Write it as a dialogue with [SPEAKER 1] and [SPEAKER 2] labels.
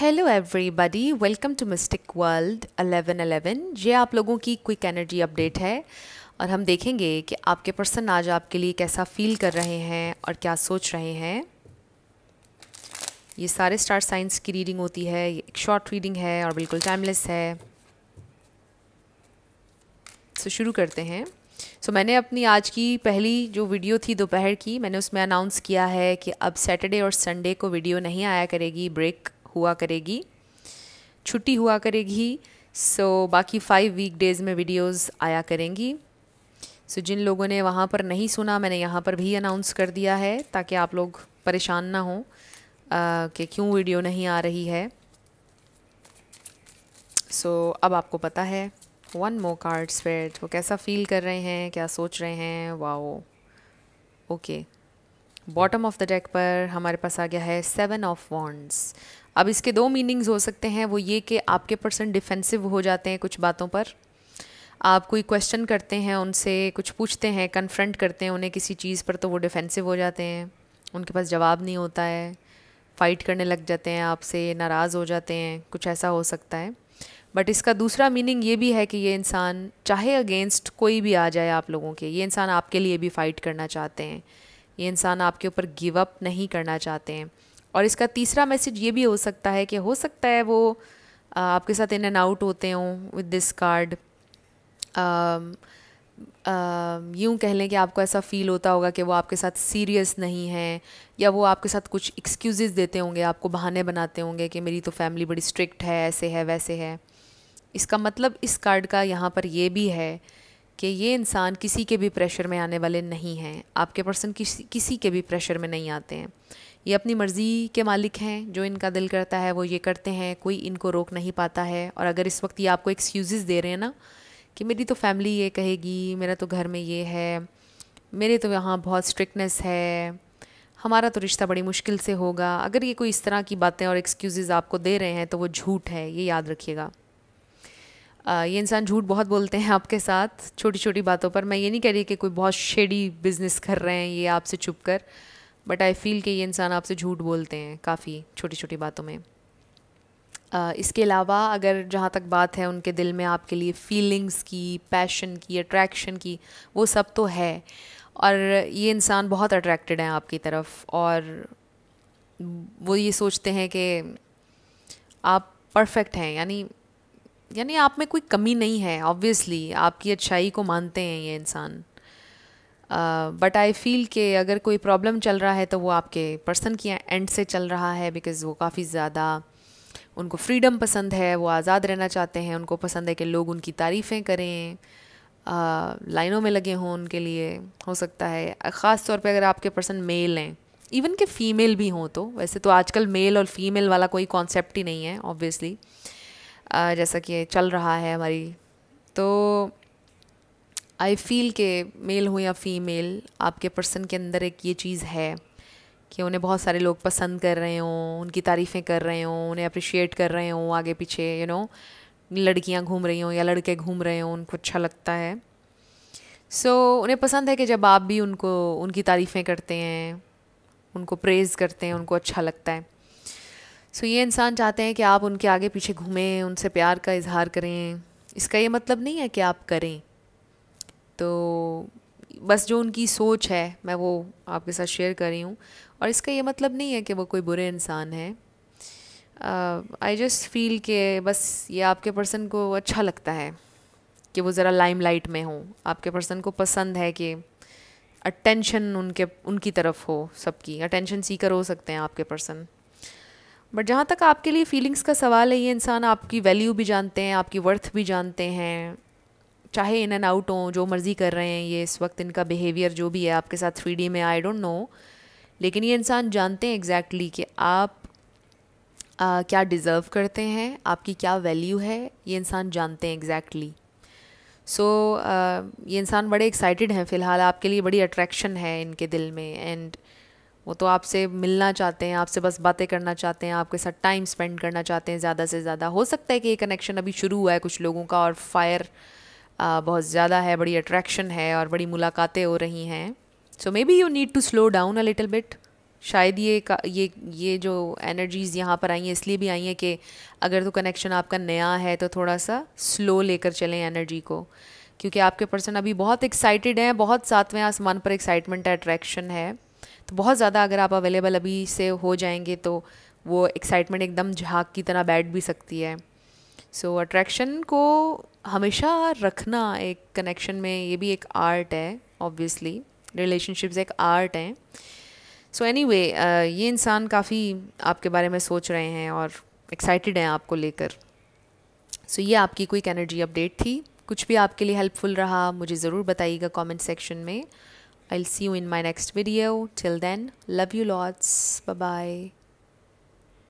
[SPEAKER 1] hello everybody welcome to mystic world 1111 ये आप लोगों की क्विक एनर्जी अपडेट है और हम देखेंगे कि आपके पर्सन आज आपके लिए कैसा फील कर रहे हैं और क्या सोच रहे हैं ये सारे स्टार साइंस की रीडिंग होती है एक शॉर्ट रीडिंग है और बिल्कुल टाइमलेस है सो so, शुरू करते हैं सो so, मैंने अपनी आज की पहली जो वीडियो थी दोपहर की मैंने उसमें अनाउंस किया है कि अब सैटरडे और संडे को वीडियो नहीं आया करेगी ब्रेक हुआ करेगी छुट्टी हुआ करेगी सो so, बाकी फाइव वीक डेज़ में वीडियोस आया करेंगी सो so, जिन लोगों ने वहाँ पर नहीं सुना मैंने यहाँ पर भी अनाउंस कर दिया है ताकि आप लोग परेशान ना हों कि क्यों वीडियो नहीं आ रही है सो so, अब आपको पता है वन मो कार्ड स्पेट वो कैसा फील कर रहे हैं क्या सोच रहे हैं wow okay bottom of the deck पर हमारे पास आ गया है सेवन ऑफ वॉन्ड्स अब इसके दो मीनिंग्स हो सकते हैं वो ये कि आपके पर्सन डिफेंसिव हो जाते हैं कुछ बातों पर आप कोई क्वेश्चन करते हैं उनसे कुछ पूछते हैं कन्फ्रंट करते हैं उन्हें किसी चीज़ पर तो वो डिफेंसिव हो जाते हैं उनके पास जवाब नहीं होता है फ़ाइट करने लग जाते हैं आपसे नाराज़ हो जाते हैं कुछ ऐसा हो सकता है बट इसका दूसरा मीनिंग ये भी है कि ये इंसान चाहे अगेंस्ट कोई भी आ जाए आप लोगों के ये इंसान आपके लिए भी फ़ाइट करना चाहते हैं ये इंसान आपके ऊपर गिव अप नहीं करना चाहते हैं और इसका तीसरा मैसेज ये भी हो सकता है कि हो सकता है वो आपके साथ इन एंड आउट होते हों विद दिस कार्ड यूँ कह लें कि आपको ऐसा फील होता होगा कि वो आपके साथ सीरियस नहीं है या वो आपके साथ कुछ एक्सक्यूज़ देते होंगे आपको बहाने बनाते होंगे कि मेरी तो फैमिली बड़ी स्ट्रिक्ट है ऐसे है वैसे है इसका मतलब इस कार्ड का यहाँ पर ये भी है कि ये इंसान किसी के भी प्रेशर में आने वाले नहीं हैं आपके पर्सन किसी किसी के भी प्रेशर में नहीं आते हैं ये अपनी मर्ज़ी के मालिक हैं जो इनका दिल करता है वो ये करते हैं कोई इनको रोक नहीं पाता है और अगर इस वक्त ये आपको एक्सक्यूज़ दे रहे हैं ना कि मेरी तो फैमिली ये कहेगी मेरा तो घर में ये है मेरे तो यहाँ बहुत स्ट्रिक्टनेस है हमारा तो रिश्ता बड़ी मुश्किल से होगा अगर ये कोई इस तरह की बातें और एक्सक्यूज़ आपको दे रहे हैं तो वो झूठ है ये याद रखिएगा ये इंसान झूठ बहुत बोलते हैं आपके साथ छोटी छोटी बातों पर मैं ये नहीं कह रही कि कोई बहुत शेडी बिज़नेस कर रहे हैं ये आपसे छुप कर बट आई फील कि ये इंसान आपसे झूठ बोलते हैं काफ़ी छोटी छोटी बातों में इसके अलावा अगर जहाँ तक बात है उनके दिल में आपके लिए फीलिंग्स की पैशन की अट्रैक्शन की वो सब तो है और ये इंसान बहुत अट्रैक्टेड है आपकी तरफ और वो ये सोचते हैं कि आप परफेक्ट हैं यानी यानी आप में कोई कमी नहीं है ऑब्वियसली आपकी अच्छाई को मानते हैं ये इंसान बट आई फील कि अगर कोई प्रॉब्लम चल रहा है तो वो आपके पर्सन की एंड से चल रहा है बिकॉज़ वो काफ़ी ज़्यादा उनको फ्रीडम पसंद है वो आज़ाद रहना चाहते हैं उनको पसंद है कि लोग उनकी तारीफ़ें करें लाइनों में लगे हों उनके लिए हो सकता है ख़ास तौर पे अगर आपके पर्सन मेल हैं इवन के फ़ीमेल भी हों तो वैसे तो आजकल मेल और फीमेल वाला कोई कॉन्सेप्ट ही नहीं है ऑब्वियसली जैसा कि चल रहा है हमारी तो आई फील के मेल हो या फीमेल आपके पर्सन के अंदर एक ये चीज़ है कि उन्हें बहुत सारे लोग पसंद कर रहे हों उनकी तारीफ़ें कर रहे हों उन्हें अप्रिशिएट कर रहे हों आगे पीछे यू नो लड़कियाँ घूम रही हों या लड़के घूम रहे हों उनको अच्छा लगता है सो so, उन्हें पसंद है कि जब आप भी उनको उनकी तारीफ़ें करते हैं उनको प्रेज़ करते हैं उनको अच्छा लगता है सो so, ये इंसान चाहते हैं कि आप उनके आगे पीछे घूमें उनसे प्यार का इजहार करें इसका ये मतलब नहीं है कि आप करें तो बस जो उनकी सोच है मैं वो आपके साथ शेयर कर रही हूँ और इसका ये मतलब नहीं है कि वो कोई बुरे इंसान है आई जस्ट फील के बस ये आपके पर्सन को अच्छा लगता है कि वो ज़रा लाइम लाइट में हो आपके पर्सन को पसंद है कि अटेंशन उनके उनकी तरफ हो सबकी अटेंशन सीकर हो सकते हैं आपके पर्सन बट जहाँ तक आपके लिए फीलिंग्स का सवाल है ये इंसान आपकी वैल्यू भी जानते हैं आपकी वर्थ भी जानते हैं चाहे इन एंड आउट हों जो मर्ज़ी कर रहे हैं ये इस वक्त इनका बिहेवियर जो भी है आपके साथ थ्री में आई डोंट नो लेकिन ये इंसान जानते हैं एग्जैक्टली exactly कि आप आ, क्या डिज़र्व करते हैं आपकी क्या वैल्यू है ये इंसान जानते हैं एग्जैक्टली सो so, ये इंसान बड़े एक्साइटेड हैं फ़िलहाल आपके लिए बड़ी अट्रैक्शन है इनके दिल में एंड वो तो आपसे मिलना चाहते हैं आपसे बस बातें करना चाहते हैं आपके साथ टाइम स्पेंड करना चाहते हैं ज़्यादा से ज़्यादा हो सकता है कि ये कनेक्शन अभी शुरू हुआ है कुछ लोगों का और फायर बहुत ज़्यादा है बड़ी अट्रैक्शन है और बड़ी मुलाकातें हो रही हैं so maybe you need to slow down a little bit शायद ये ये ये जो एनर्जीज़ यहाँ पर आई हैं इसलिए भी आई हैं कि अगर तो कनेक्शन आपका नया है तो थोड़ा सा स्लो लेकर चलें एनर्जी को क्योंकि आपके पर्सन अभी बहुत एक्साइटेड हैं बहुत सातवें आसमान पर एक्साइटमेंट है अट्रैक्शन है तो बहुत ज़्यादा अगर आप अवेलेबल अभी से हो जाएंगे तो वो एक्साइटमेंट एकदम झाक की तरह बैठ भी सकती है सो so, अट्रैक्शन को हमेशा रखना एक कनेक्शन में ये भी एक आर्ट है ऑब्वियसली रिलेशनशिप्स एक आर्ट हैं सो एनी वे ये इंसान काफ़ी आपके बारे में सोच रहे हैं और एक्साइटेड हैं आपको लेकर सो so, ये आपकी कोई एनर्जी अपडेट थी कुछ भी आपके लिए हेल्पफुल रहा मुझे ज़रूर बताइएगा कमेंट सेक्शन में I see you in my next video till then love you lots bye